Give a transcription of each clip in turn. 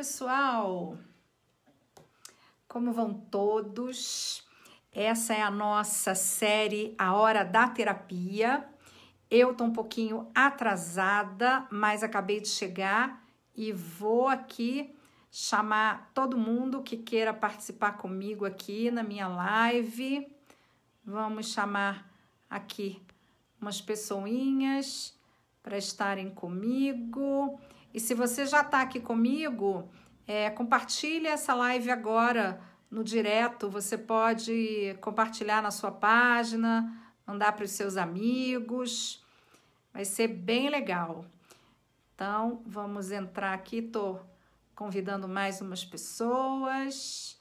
pessoal! Como vão todos? Essa é a nossa série A Hora da Terapia. Eu tô um pouquinho atrasada, mas acabei de chegar e vou aqui chamar todo mundo que queira participar comigo aqui na minha live. Vamos chamar aqui umas pessoinhas para estarem comigo. E se você já está aqui comigo, é, compartilhe essa live agora no direto. Você pode compartilhar na sua página, mandar para os seus amigos. Vai ser bem legal. Então, vamos entrar aqui. Estou convidando mais umas pessoas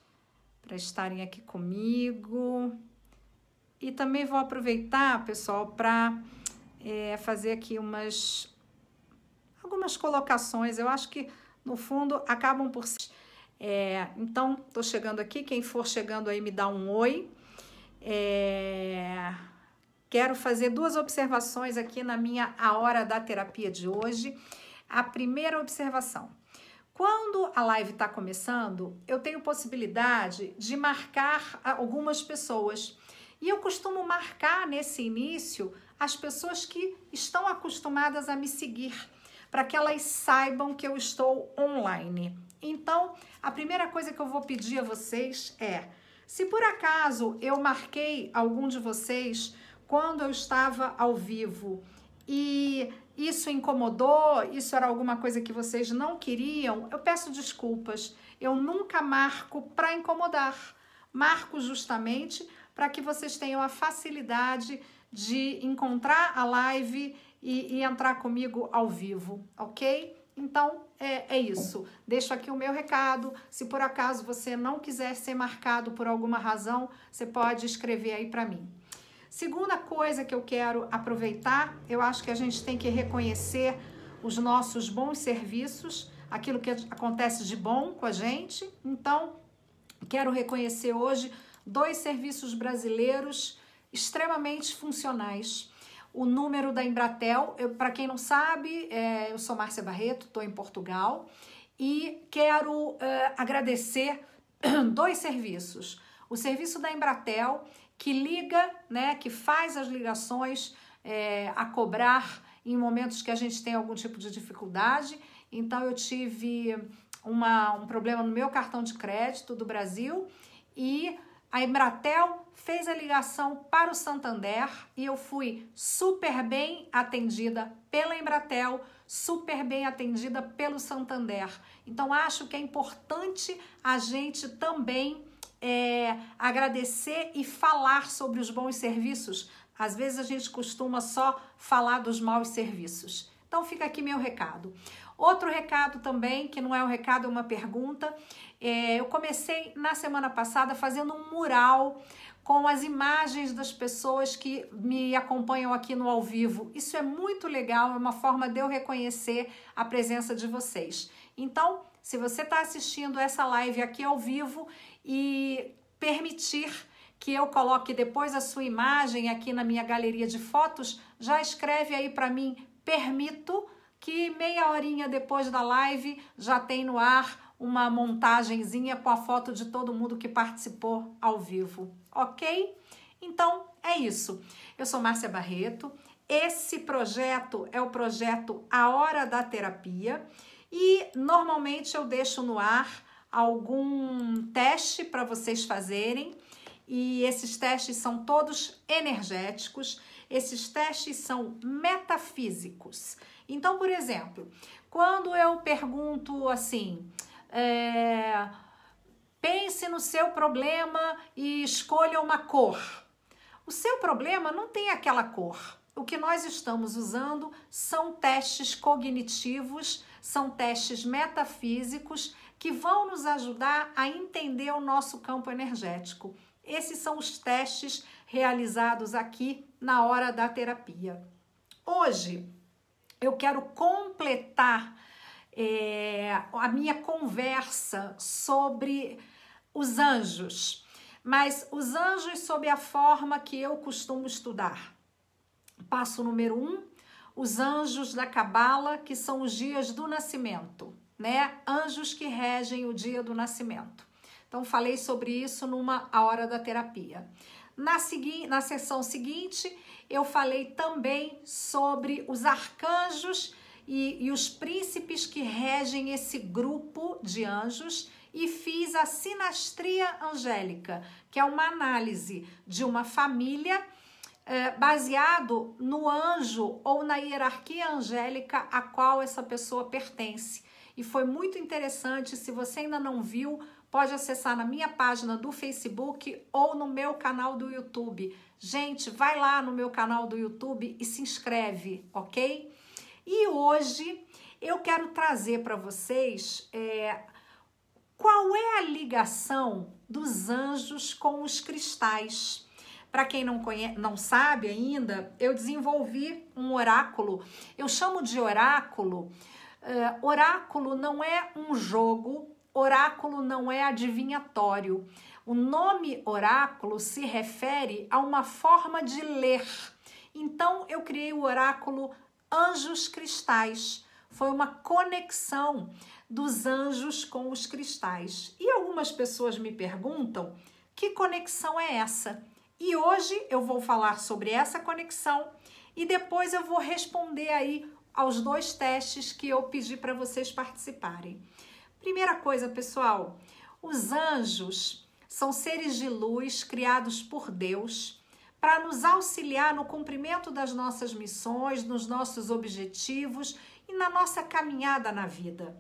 para estarem aqui comigo. E também vou aproveitar, pessoal, para é, fazer aqui umas colocações, eu acho que no fundo acabam por ser. É, então, estou chegando aqui. Quem for chegando aí, me dá um oi. É, quero fazer duas observações aqui na minha A Hora da Terapia de hoje. A primeira observação: quando a live está começando, eu tenho possibilidade de marcar algumas pessoas. E eu costumo marcar nesse início as pessoas que estão acostumadas a me seguir para que elas saibam que eu estou online. Então, a primeira coisa que eu vou pedir a vocês é: se por acaso eu marquei algum de vocês quando eu estava ao vivo e isso incomodou, isso era alguma coisa que vocês não queriam, eu peço desculpas. Eu nunca marco para incomodar. Marco justamente para que vocês tenham a facilidade de encontrar a live e, e entrar comigo ao vivo, ok? Então é, é, isso. Deixo aqui o meu recado. Se por acaso você não quiser ser marcado por alguma razão, você pode escrever aí para mim. Segunda coisa que eu quero aproveitar, eu acho que a gente tem que reconhecer os nossos bons serviços, aquilo que acontece de bom com a gente. Então, quero reconhecer hoje dois serviços brasileiros extremamente funcionais o número da Embratel, para quem não sabe, é, eu sou Márcia Barreto, estou em Portugal e quero é, agradecer dois serviços. O serviço da Embratel, que liga, né, que faz as ligações é, a cobrar em momentos que a gente tem algum tipo de dificuldade. Então, eu tive uma, um problema no meu cartão de crédito do Brasil e a Embratel fez a ligação para o Santander e eu fui super bem atendida pela Embratel, super bem atendida pelo Santander. Então acho que é importante a gente também é, agradecer e falar sobre os bons serviços. Às vezes a gente costuma só falar dos maus serviços. Então fica aqui meu recado. Outro recado também, que não é um recado, é uma pergunta. É, eu comecei na semana passada fazendo um mural com as imagens das pessoas que me acompanham aqui no ao vivo. Isso é muito legal, é uma forma de eu reconhecer a presença de vocês. Então, se você está assistindo essa live aqui ao vivo e permitir que eu coloque depois a sua imagem aqui na minha galeria de fotos, já escreve aí para mim, permito que meia horinha depois da live já tem no ar uma montagenzinha com a foto de todo mundo que participou ao vivo ok? Então é isso. Eu sou Márcia Barreto. Esse projeto é o projeto A Hora da Terapia e normalmente eu deixo no ar algum teste para vocês fazerem e esses testes são todos energéticos, esses testes são metafísicos. Então, por exemplo, quando eu pergunto assim, é, Pense no seu problema e escolha uma cor. O seu problema não tem aquela cor. O que nós estamos usando são testes cognitivos, são testes metafísicos que vão nos ajudar a entender o nosso campo energético. Esses são os testes realizados aqui na hora da terapia. Hoje eu quero completar é, a minha conversa sobre os anjos, mas os anjos sob a forma que eu costumo estudar. Passo número um, os anjos da Cabala, que são os dias do nascimento, né? Anjos que regem o dia do nascimento. Então, falei sobre isso numa A Hora da Terapia. Na, segui na sessão seguinte, eu falei também sobre os arcanjos e, e os príncipes que regem esse grupo de anjos e fiz a Sinastria Angélica, que é uma análise de uma família eh, baseado no anjo ou na hierarquia angélica a qual essa pessoa pertence. E foi muito interessante, se você ainda não viu, pode acessar na minha página do Facebook ou no meu canal do YouTube. Gente, vai lá no meu canal do YouTube e se inscreve, ok? E hoje eu quero trazer para vocês é, qual é a ligação dos anjos com os cristais? Para quem não, conhece, não sabe ainda, eu desenvolvi um oráculo. Eu chamo de oráculo. Uh, oráculo não é um jogo, oráculo não é adivinhatório. O nome oráculo se refere a uma forma de ler. Então eu criei o oráculo Anjos Cristais. Foi uma conexão dos anjos com os cristais. E algumas pessoas me perguntam que conexão é essa? E hoje eu vou falar sobre essa conexão e depois eu vou responder aí aos dois testes que eu pedi para vocês participarem. Primeira coisa, pessoal, os anjos são seres de luz criados por Deus para nos auxiliar no cumprimento das nossas missões, nos nossos objetivos e na nossa caminhada na vida.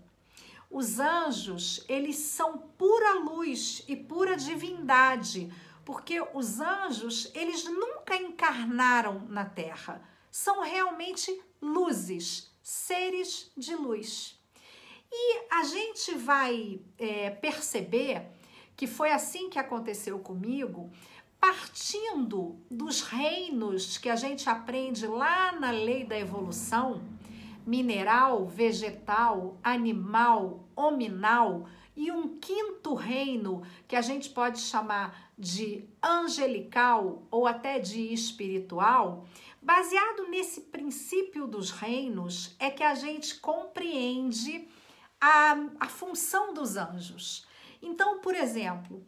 Os anjos, eles são pura luz e pura divindade, porque os anjos, eles nunca encarnaram na Terra. São realmente luzes, seres de luz. E a gente vai é, perceber que foi assim que aconteceu comigo, partindo dos reinos que a gente aprende lá na lei da evolução mineral, vegetal, animal, hominal e um quinto reino que a gente pode chamar de angelical ou até de espiritual, baseado nesse princípio dos reinos, é que a gente compreende a, a função dos anjos. Então, por exemplo,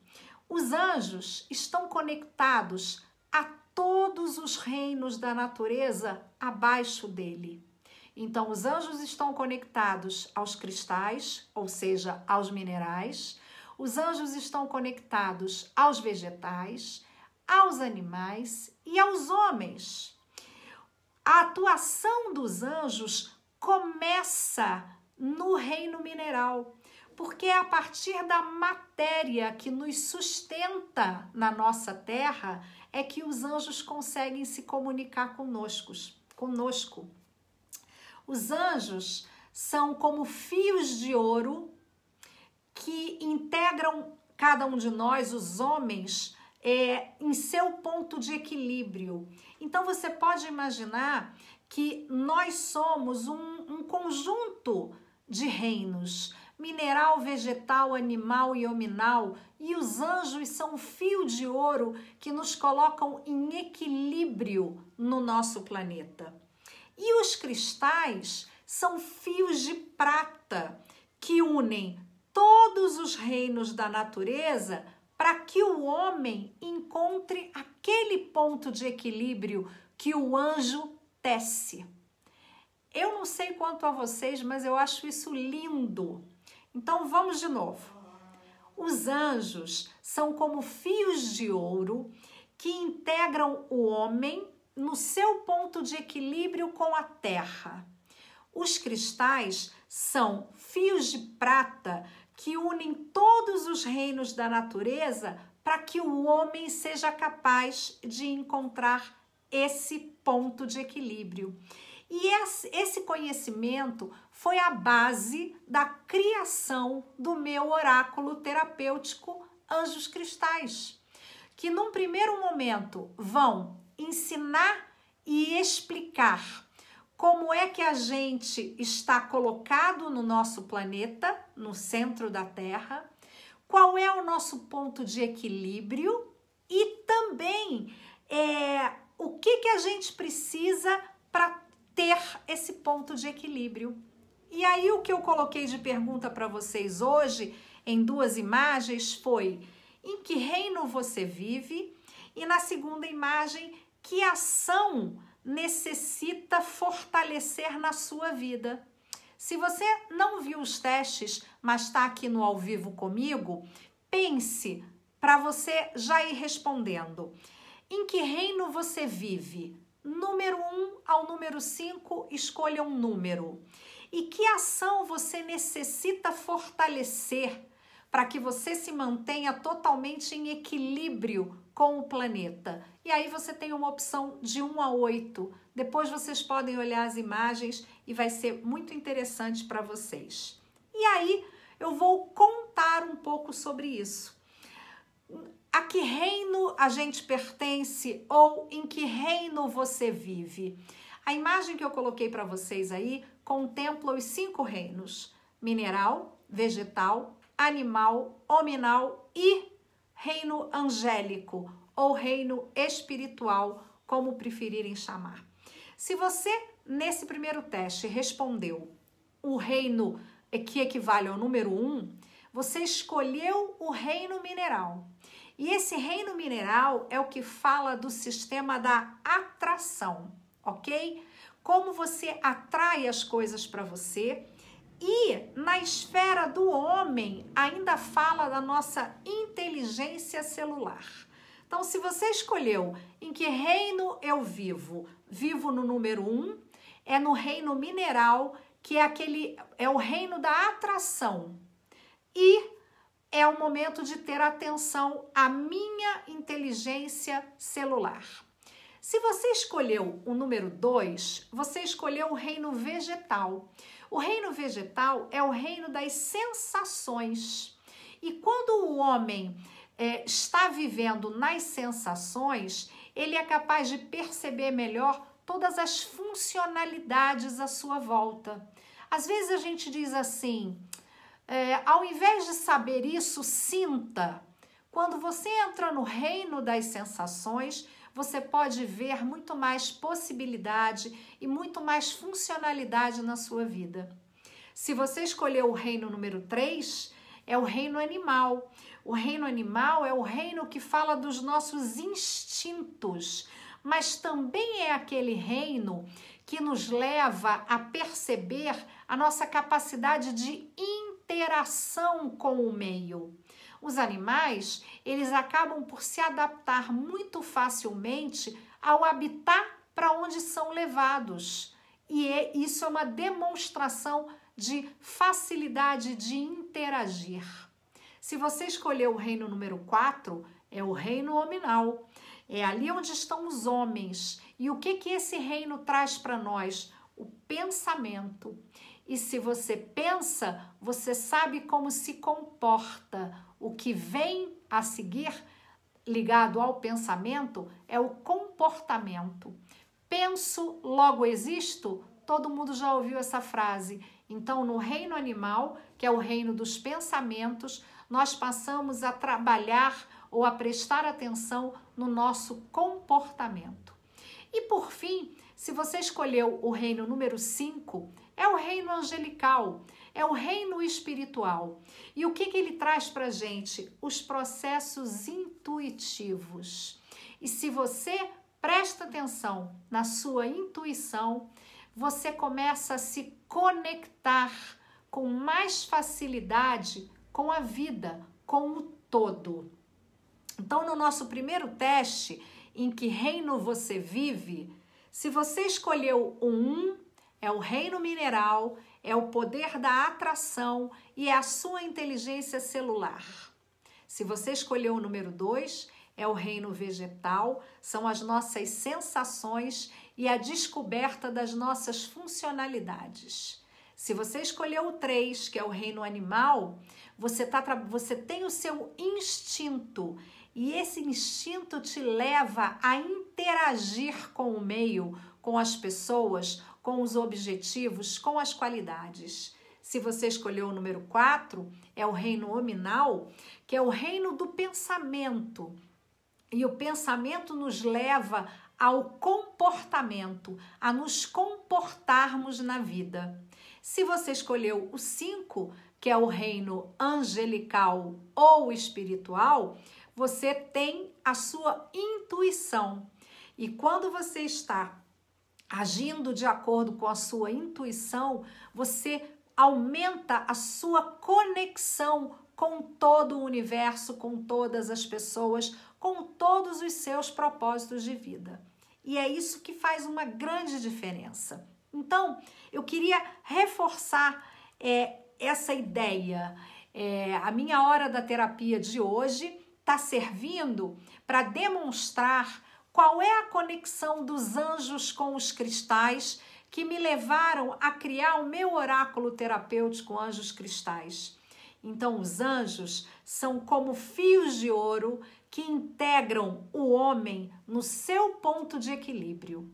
os anjos estão conectados a todos os reinos da natureza abaixo dele. Então, os anjos estão conectados aos cristais, ou seja, aos minerais, os anjos estão conectados aos vegetais, aos animais e aos homens. A atuação dos anjos começa no reino mineral, porque é a partir da matéria que nos sustenta na nossa terra é que os anjos conseguem se comunicar conosco. conosco. Os anjos são como fios de ouro que integram cada um de nós, os homens, é, em seu ponto de equilíbrio. Então você pode imaginar que nós somos um, um conjunto de reinos mineral, vegetal, animal e hominal, e os anjos são um fio de ouro que nos colocam em equilíbrio no nosso planeta. E os cristais são fios de prata que unem todos os reinos da natureza para que o homem encontre aquele ponto de equilíbrio que o anjo tece. Eu não sei quanto a vocês, mas eu acho isso lindo. Então vamos de novo. Os anjos são como fios de ouro que integram o homem no seu ponto de equilíbrio com a Terra. Os cristais são fios de prata que unem todos os reinos da natureza para que o homem seja capaz de encontrar esse ponto de equilíbrio. E esse conhecimento foi a base da criação do meu oráculo terapêutico Anjos Cristais, que num primeiro momento vão ensinar e explicar como é que a gente está colocado no nosso planeta, no centro da Terra, qual é o nosso ponto de equilíbrio e também é, o que, que a gente precisa para ter esse ponto de equilíbrio. E aí, o que eu coloquei de pergunta para vocês hoje, em duas imagens, foi em que reino você vive, e na segunda imagem, que ação necessita fortalecer na sua vida. Se você não viu os testes, mas está aqui no ao vivo comigo, pense para você já ir respondendo. Em que reino você vive? Número 1 um ao número 5, escolha um número. E que ação você necessita fortalecer para que você se mantenha totalmente em equilíbrio com o planeta? E aí você tem uma opção de 1 a 8. Depois vocês podem olhar as imagens e vai ser muito interessante para vocês. E aí eu vou contar um pouco sobre isso. A que reino a gente pertence ou em que reino você vive? A imagem que eu coloquei para vocês aí contempla os cinco reinos: mineral, vegetal, animal, hominal e reino angélico ou reino espiritual, como preferirem chamar. Se você, nesse primeiro teste, respondeu o reino que equivale ao número 1, um, você escolheu o reino mineral. E esse reino mineral é o que fala do sistema da atração, ok? Como você atrai as coisas para você. E na esfera do homem, ainda fala da nossa inteligência celular. Então, se você escolheu em que reino eu vivo, vivo no número um, é no reino mineral, que é aquele é o reino da atração. E é o momento de ter atenção à minha inteligência celular. Se você escolheu o número 2, você escolheu o reino vegetal. O reino vegetal é o reino das sensações. E quando o homem é, está vivendo nas sensações, ele é capaz de perceber melhor todas as funcionalidades à sua volta. Às vezes a gente diz assim, é, ao invés de saber isso, sinta. Quando você entra no reino das sensações, você pode ver muito mais possibilidade e muito mais funcionalidade na sua vida. Se você escolheu o reino número 3, é o reino animal. O reino animal é o reino que fala dos nossos instintos, mas também é aquele reino que nos leva a perceber a nossa capacidade de interação com o meio. Os animais, eles acabam por se adaptar muito facilmente ao habitat para onde são levados. E é, isso é uma demonstração de facilidade de interagir. Se você escolher o reino número 4, é o reino hominal. É ali onde estão os homens. E o que, que esse reino traz para nós? O pensamento. E se você pensa, você sabe como se comporta. O que vem a seguir, ligado ao pensamento, é o comportamento. Penso, logo existo. Todo mundo já ouviu essa frase. Então, no reino animal, que é o reino dos pensamentos, nós passamos a trabalhar ou a prestar atenção no nosso comportamento. E por fim, se você escolheu o reino número 5, é o reino angelical, é o reino espiritual. E o que, que ele traz para gente? Os processos intuitivos. E se você presta atenção na sua intuição, você começa a se conectar com mais facilidade com a vida, com o todo. Então, no nosso primeiro teste, em que reino você vive, se você escolheu o um, é o reino mineral, é o poder da atração e é a sua inteligência celular. Se você escolheu o número 2, é o reino vegetal, são as nossas sensações e a descoberta das nossas funcionalidades. Se você escolheu o 3, que é o reino animal, você, tá, você tem o seu instinto e esse instinto te leva a interagir com o meio, com as pessoas, com os objetivos, com as qualidades. Se você escolheu o número 4, é o reino hominal, que é o reino do pensamento. E o pensamento nos leva ao comportamento, a nos comportarmos na vida. Se você escolheu o 5, que é o reino angelical ou espiritual, você tem a sua intuição. E quando você está agindo de acordo com a sua intuição, você aumenta a sua conexão com todo o universo, com todas as pessoas, com todos os seus propósitos de vida. E é isso que faz uma grande diferença. Então, eu queria reforçar é, essa ideia. É, a minha hora da terapia de hoje está servindo para demonstrar qual é a conexão dos anjos com os cristais que me levaram a criar o meu oráculo terapêutico Anjos Cristais. Então, os anjos são como fios de ouro que integram o homem no seu ponto de equilíbrio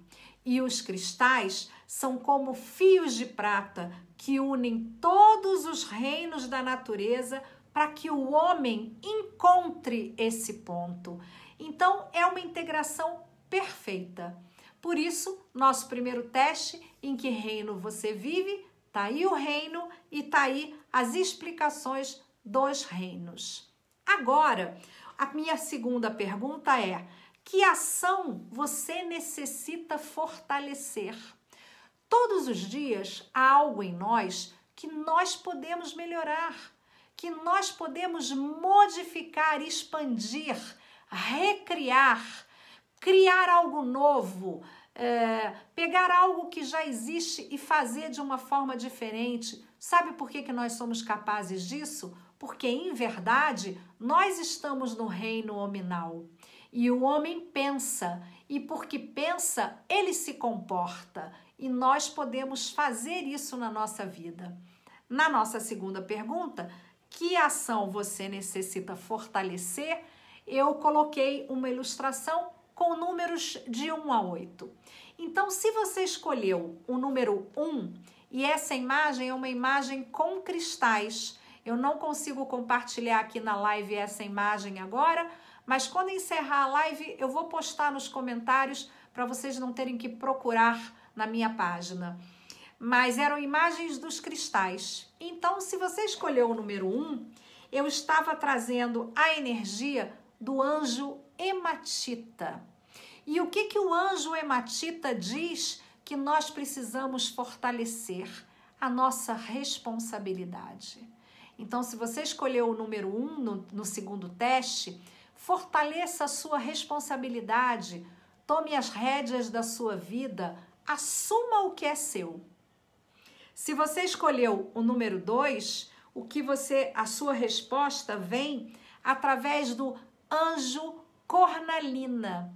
e os cristais são como fios de prata que unem todos os reinos da natureza para que o homem encontre esse ponto. Então, é uma integração perfeita. Por isso, nosso primeiro teste, em que reino você vive, tá aí o reino e tá aí as explicações dos reinos. Agora, a minha segunda pergunta é: que ação você necessita fortalecer? Todos os dias há algo em nós que nós podemos melhorar, que nós podemos modificar, expandir, recriar, criar algo novo, é, pegar algo que já existe e fazer de uma forma diferente. Sabe por que, que nós somos capazes disso? Porque, em verdade, nós estamos no reino hominal. E o homem pensa, e porque pensa, ele se comporta. E nós podemos fazer isso na nossa vida. Na nossa segunda pergunta, que ação você necessita fortalecer? Eu coloquei uma ilustração com números de 1 a 8. Então, se você escolheu o número 1, e essa imagem é uma imagem com cristais, eu não consigo compartilhar aqui na live essa imagem agora, mas quando encerrar a live, eu vou postar nos comentários para vocês não terem que procurar na minha página. Mas eram imagens dos cristais. Então, se você escolheu o número 1, um, eu estava trazendo a energia do anjo hematita. E o que, que o anjo hematita diz que nós precisamos fortalecer? A nossa responsabilidade. Então, se você escolheu o número 1 um no, no segundo teste, Fortaleça a sua responsabilidade, tome as rédeas da sua vida, assuma o que é seu. Se você escolheu o número 2, o que você a sua resposta vem através do anjo cornalina.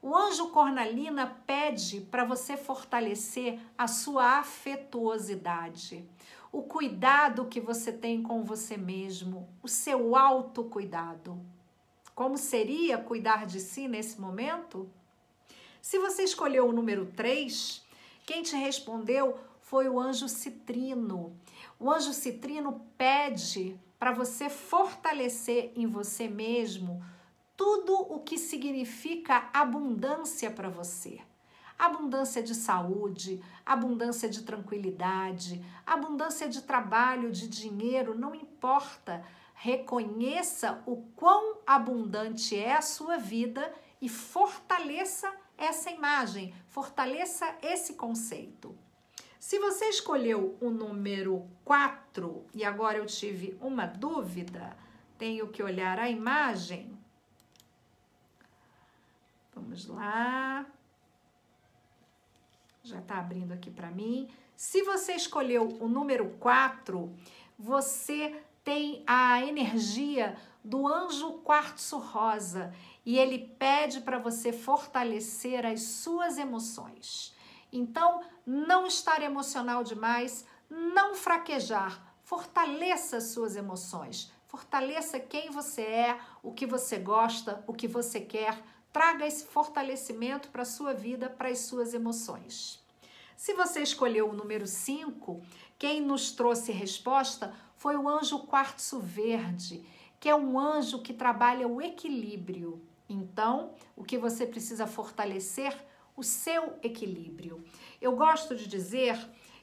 O anjo cornalina pede para você fortalecer a sua afetuosidade, o cuidado que você tem com você mesmo, o seu autocuidado. Como seria cuidar de si nesse momento? Se você escolheu o número 3, quem te respondeu foi o anjo citrino. O anjo citrino pede para você fortalecer em você mesmo tudo o que significa abundância para você. Abundância de saúde, abundância de tranquilidade, abundância de trabalho, de dinheiro, não importa Reconheça o quão abundante é a sua vida e fortaleça essa imagem, fortaleça esse conceito. Se você escolheu o número 4 e agora eu tive uma dúvida, tenho que olhar a imagem. Vamos lá. Já está abrindo aqui para mim. Se você escolheu o número 4, você tem a energia do anjo quartzo rosa e ele pede para você fortalecer as suas emoções. Então, não estar emocional demais, não fraquejar, fortaleça as suas emoções, fortaleça quem você é, o que você gosta, o que você quer, traga esse fortalecimento para a sua vida, para as suas emoções. Se você escolheu o número 5, quem nos trouxe resposta foi o anjo quartzo verde, que é um anjo que trabalha o equilíbrio. Então, o que você precisa fortalecer? O seu equilíbrio. Eu gosto de dizer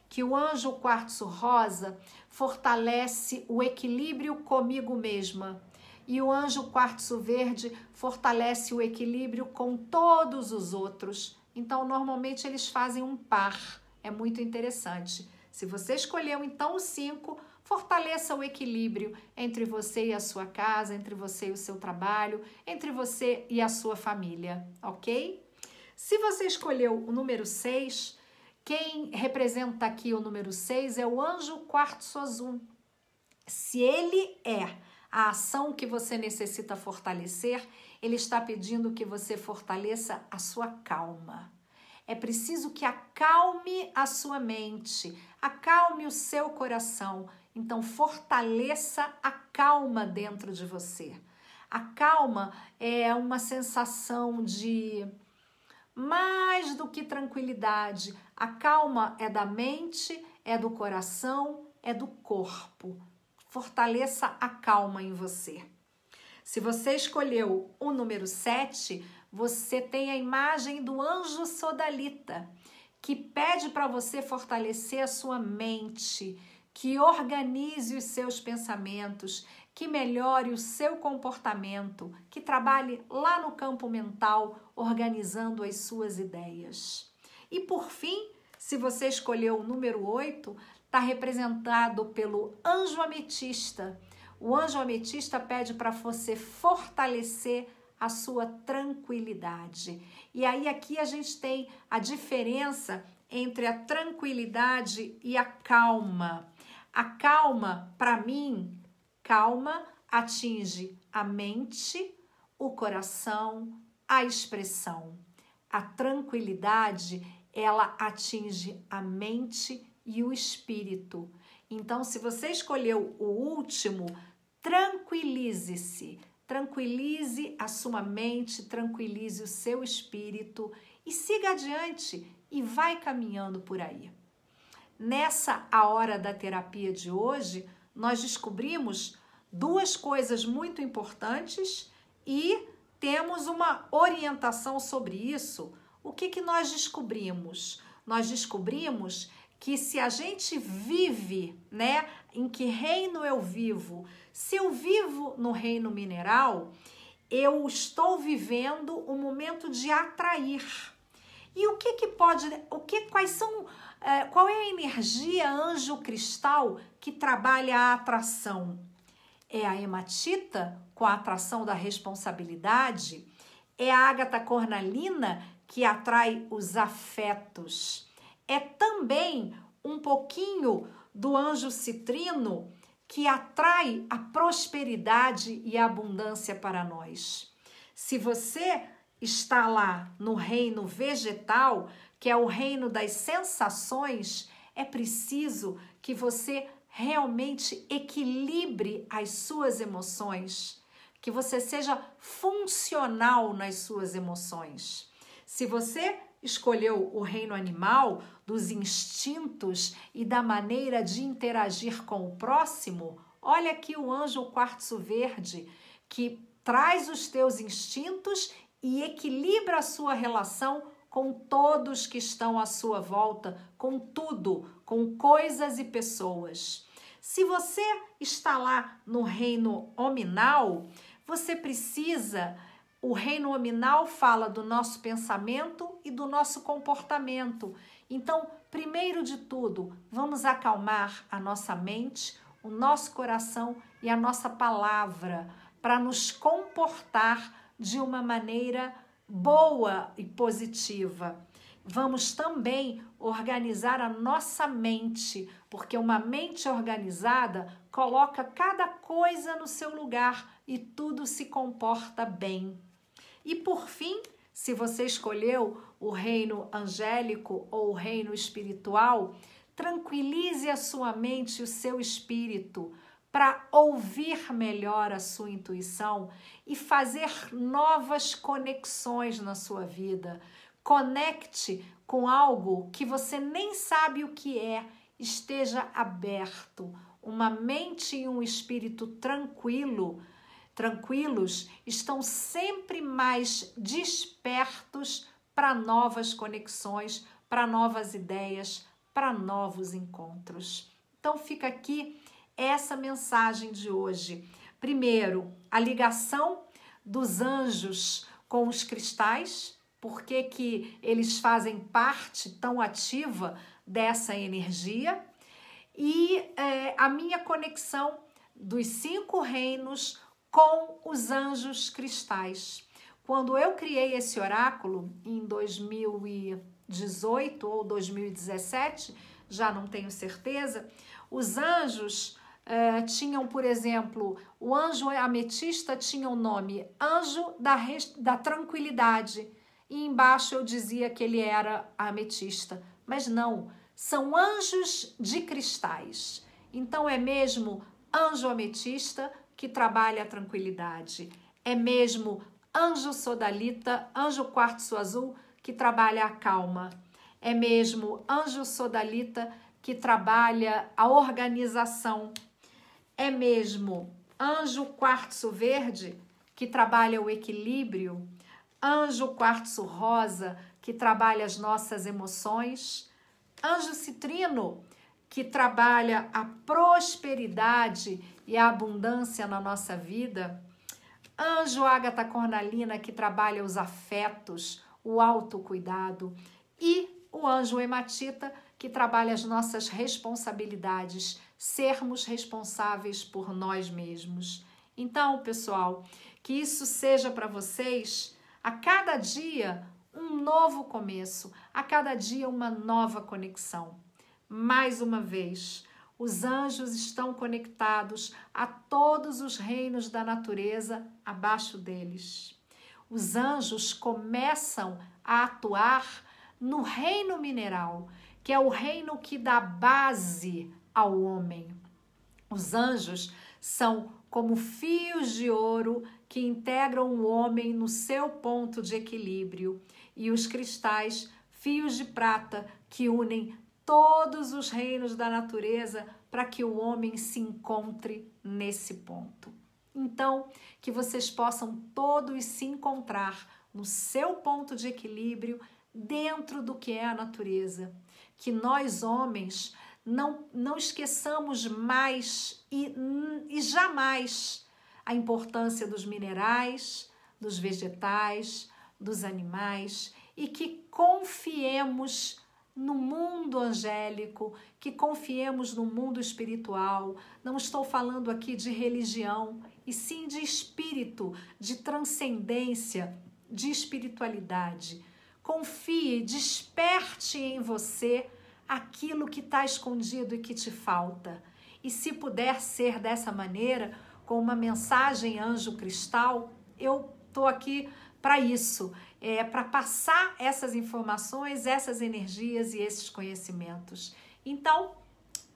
que o anjo quartzo rosa fortalece o equilíbrio comigo mesma. E o anjo quartzo verde fortalece o equilíbrio com todos os outros. Então, normalmente eles fazem um par. É muito interessante. Se você escolheu então o 5, Fortaleça o equilíbrio entre você e a sua casa, entre você e o seu trabalho, entre você e a sua família, ok? Se você escolheu o número 6, quem representa aqui o número 6 é o anjo quartzo azul. Se ele é a ação que você necessita fortalecer, ele está pedindo que você fortaleça a sua calma. É preciso que acalme a sua mente, acalme o seu coração então, fortaleça a calma dentro de você. A calma é uma sensação de mais do que tranquilidade. A calma é da mente, é do coração, é do corpo. Fortaleça a calma em você. Se você escolheu o número 7, você tem a imagem do anjo sodalita, que pede para você fortalecer a sua mente, que organize os seus pensamentos, que melhore o seu comportamento, que trabalhe lá no campo mental, organizando as suas ideias. E por fim, se você escolheu o número 8, está representado pelo anjo ametista. O anjo ametista pede para você fortalecer a sua tranquilidade. E aí aqui a gente tem a diferença entre a tranquilidade e a calma. A calma, para mim, calma atinge a mente, o coração, a expressão. A tranquilidade, ela atinge a mente e o espírito. Então, se você escolheu o último, tranquilize-se. Tranquilize a sua mente, tranquilize o seu espírito e siga adiante e vai caminhando por aí. Nessa a hora da terapia de hoje, nós descobrimos duas coisas muito importantes e temos uma orientação sobre isso. O que, que nós descobrimos? Nós descobrimos que se a gente vive, né, em que reino eu vivo, se eu vivo no reino mineral, eu estou vivendo o um momento de atrair. E o que que pode, o que quais são é, qual é a energia anjo cristal que trabalha a atração? É a hematita com a atração da responsabilidade? É a ágata cornalina que atrai os afetos? É também um pouquinho do anjo citrino que atrai a prosperidade e a abundância para nós. Se você está lá no reino vegetal, que é o reino das sensações, é preciso que você realmente equilibre as suas emoções, que você seja funcional nas suas emoções. Se você escolheu o reino animal, dos instintos e da maneira de interagir com o próximo, olha aqui o anjo quartzo verde que traz os teus instintos e equilibra a sua relação com todos que estão à sua volta, com tudo, com coisas e pessoas. Se você está lá no reino ominal, você precisa. O reino ominal fala do nosso pensamento e do nosso comportamento. Então, primeiro de tudo, vamos acalmar a nossa mente, o nosso coração e a nossa palavra para nos comportar de uma maneira boa e positiva. Vamos também organizar a nossa mente, porque uma mente organizada coloca cada coisa no seu lugar e tudo se comporta bem. E por fim, se você escolheu o reino angélico ou o reino espiritual, tranquilize a sua mente e o seu espírito para ouvir melhor a sua intuição e fazer novas conexões na sua vida. Conecte com algo que você nem sabe o que é, esteja aberto. Uma mente e um espírito tranquilo, tranquilos, estão sempre mais despertos para novas conexões, para novas ideias, para novos encontros. Então fica aqui essa mensagem de hoje. Primeiro, a ligação dos anjos com os cristais, por que, eles fazem parte tão ativa dessa energia, e é, a minha conexão dos cinco reinos com os anjos cristais. Quando eu criei esse oráculo em 2018 ou 2017, já não tenho certeza, os anjos uh, tinham, por exemplo, o anjo ametista tinha o nome Anjo da, da Tranquilidade. E embaixo eu dizia que ele era ametista. Mas não, são anjos de cristais. Então é mesmo anjo ametista que trabalha a tranquilidade. É mesmo anjo sodalita, anjo quartzo azul que trabalha a calma. É mesmo anjo sodalita que trabalha a organização, é mesmo anjo quartzo verde, que trabalha o equilíbrio, anjo quartzo rosa, que trabalha as nossas emoções, anjo citrino, que trabalha a prosperidade e a abundância na nossa vida, anjo ágata cornalina, que trabalha os afetos, o autocuidado, e o anjo hematita, que trabalha as nossas responsabilidades sermos responsáveis por nós mesmos. Então, pessoal, que isso seja para vocês a cada dia um novo começo, a cada dia uma nova conexão. Mais uma vez, os anjos estão conectados a todos os reinos da natureza abaixo deles. Os anjos começam a atuar no reino mineral, que é o reino que dá base ao homem. Os anjos são como fios de ouro que integram o homem no seu ponto de equilíbrio, e os cristais, fios de prata que unem todos os reinos da natureza para que o homem se encontre nesse ponto. Então, que vocês possam todos se encontrar no seu ponto de equilíbrio dentro do que é a natureza. Que nós, homens, não, não esqueçamos mais e, e jamais a importância dos minerais, dos vegetais, dos animais e que confiemos no mundo angélico, que confiemos no mundo espiritual. Não estou falando aqui de religião, e sim de espírito, de transcendência, de espiritualidade. Confie, desperte em você aquilo que está escondido e que te falta. E se puder ser dessa maneira, com uma mensagem anjo cristal, eu estou aqui para isso, é, para passar essas informações, essas energias e esses conhecimentos. Então,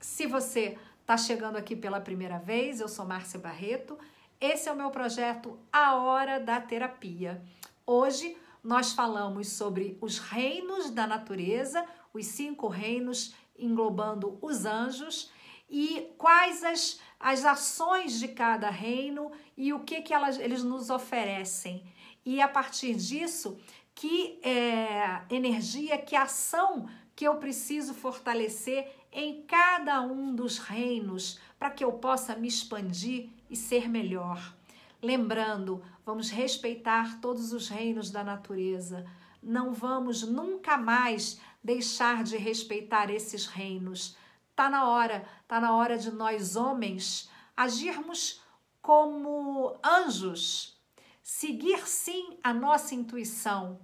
se você está chegando aqui pela primeira vez, eu sou Márcia Barreto, esse é o meu projeto A Hora da Terapia. Hoje nós falamos sobre os reinos da natureza, os cinco reinos, englobando os anjos, e quais as, as ações de cada reino e o que, que elas, eles nos oferecem. E a partir disso, que é, energia, que ação que eu preciso fortalecer em cada um dos reinos para que eu possa me expandir e ser melhor. Lembrando, vamos respeitar todos os reinos da natureza. Não vamos nunca mais deixar de respeitar esses reinos. Tá na hora, tá na hora de nós homens agirmos como anjos, seguir sim a nossa intuição,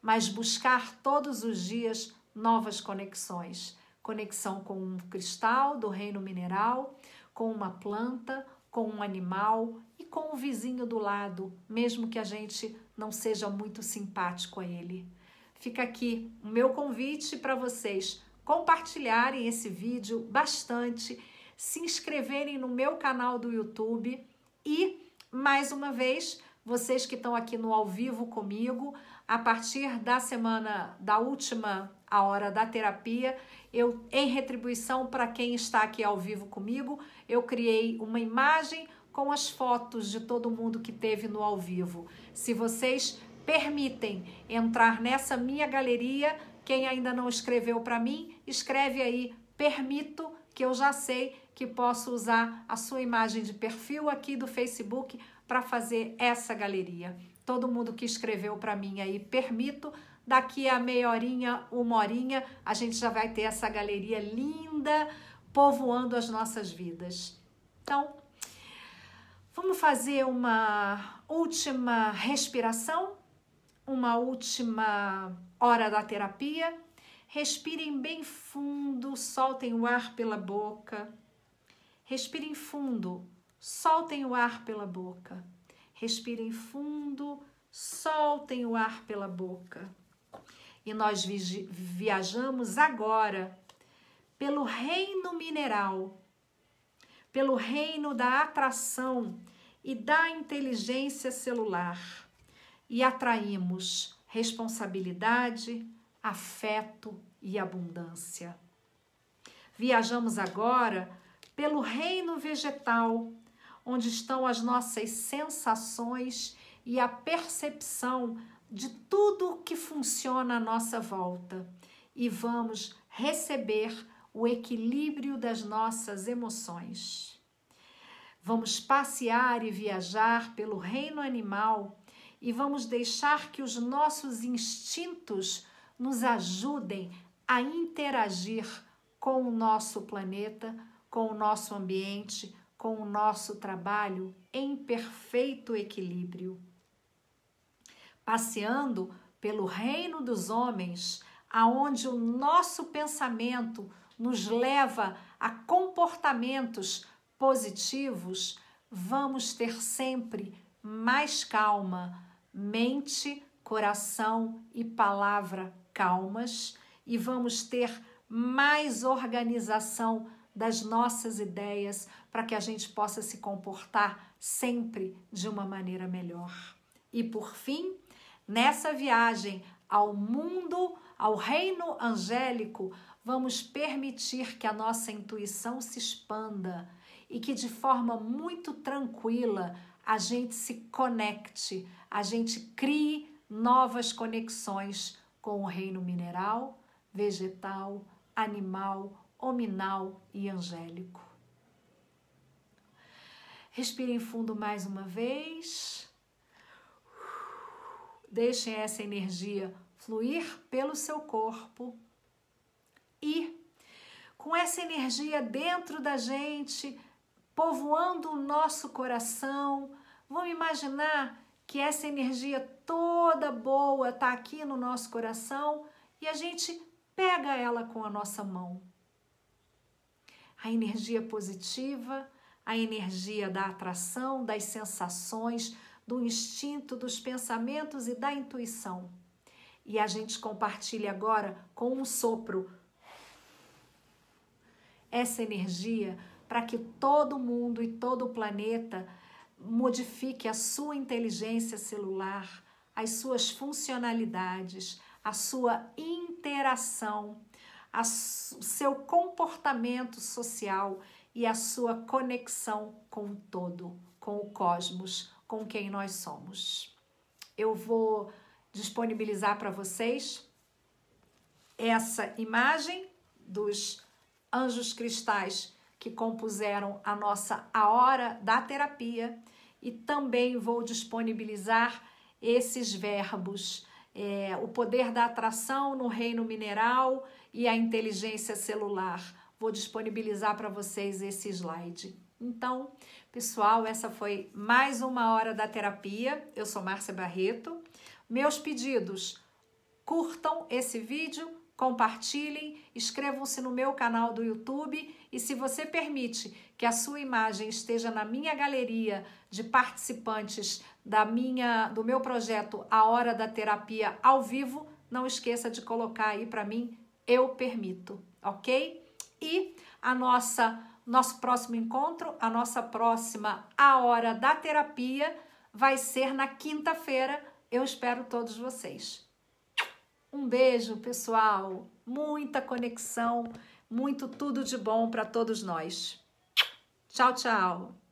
mas buscar todos os dias novas conexões, conexão com um cristal do reino mineral, com uma planta, com um animal e com o vizinho do lado, mesmo que a gente não seja muito simpático a ele fica aqui o meu convite para vocês compartilharem esse vídeo bastante, se inscreverem no meu canal do YouTube e, mais uma vez, vocês que estão aqui no ao vivo comigo, a partir da semana da última a hora da terapia, eu em retribuição para quem está aqui ao vivo comigo, eu criei uma imagem com as fotos de todo mundo que teve no ao vivo. Se vocês permitem entrar nessa minha galeria. Quem ainda não escreveu para mim, escreve aí, permito, que eu já sei que posso usar a sua imagem de perfil aqui do Facebook para fazer essa galeria. Todo mundo que escreveu para mim aí, permito. Daqui a meia horinha, uma horinha, a gente já vai ter essa galeria linda povoando as nossas vidas. Então, vamos fazer uma última respiração? uma última hora da terapia. Respirem bem fundo, soltem o ar pela boca. Respirem fundo, soltem o ar pela boca. Respirem fundo, soltem o ar pela boca. E nós viajamos agora pelo reino mineral, pelo reino da atração e da inteligência celular e atraímos responsabilidade, afeto e abundância. Viajamos agora pelo reino vegetal, onde estão as nossas sensações e a percepção de tudo que funciona à nossa volta e vamos receber o equilíbrio das nossas emoções. Vamos passear e viajar pelo reino animal e vamos deixar que os nossos instintos nos ajudem a interagir com o nosso planeta, com o nosso ambiente, com o nosso trabalho em perfeito equilíbrio. Passeando pelo reino dos homens, aonde o nosso pensamento nos leva a comportamentos positivos, vamos ter sempre mais calma, mente, coração e palavra calmas e vamos ter mais organização das nossas ideias para que a gente possa se comportar sempre de uma maneira melhor. E por fim, nessa viagem ao mundo, ao reino angélico, vamos permitir que a nossa intuição se expanda e que de forma muito tranquila a gente se conecte, a gente crie novas conexões com o reino mineral, vegetal, animal, hominal e angélico. Respirem fundo mais uma vez. Deixem essa energia fluir pelo seu corpo e com essa energia dentro da gente, povoando o nosso coração. Vamos imaginar que essa energia toda boa está aqui no nosso coração e a gente pega ela com a nossa mão. A energia positiva, a energia da atração, das sensações, do instinto, dos pensamentos e da intuição. E a gente compartilha agora com um sopro. Essa energia para que todo mundo e todo o planeta modifique a sua inteligência celular, as suas funcionalidades, a sua interação, o seu comportamento social e a sua conexão com o todo, com o cosmos, com quem nós somos. Eu vou disponibilizar para vocês essa imagem dos anjos cristais que compuseram a nossa a hora da terapia e também vou disponibilizar esses verbos. É, o poder da atração no reino mineral e a inteligência celular. Vou disponibilizar para vocês esse slide. Então, pessoal, essa foi mais uma hora da terapia. Eu sou Márcia Barreto. Meus pedidos: curtam esse vídeo, compartilhem, inscrevam-se no meu canal do YouTube e, se você permite que a sua imagem esteja na minha galeria de participantes da minha, do meu projeto A Hora da Terapia ao vivo, não esqueça de colocar aí para mim eu permito, ok? E a nossa nosso próximo encontro, a nossa próxima A Hora da Terapia vai ser na quinta-feira. Eu espero todos vocês. Um beijo, pessoal. Muita conexão, muito tudo de bom para todos nós. Tchau, tchau.